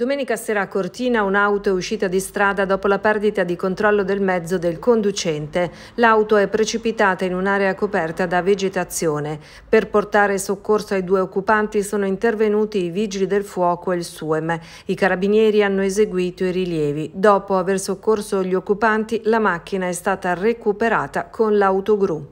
Domenica sera a Cortina un'auto è uscita di strada dopo la perdita di controllo del mezzo del conducente. L'auto è precipitata in un'area coperta da vegetazione. Per portare soccorso ai due occupanti sono intervenuti i vigili del fuoco e il SUEM. I carabinieri hanno eseguito i rilievi. Dopo aver soccorso gli occupanti, la macchina è stata recuperata con l'autogru.